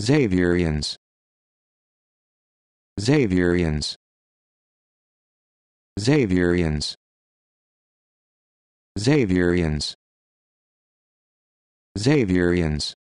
Xavierians Xavierians Xavierians Xavierians Xavierians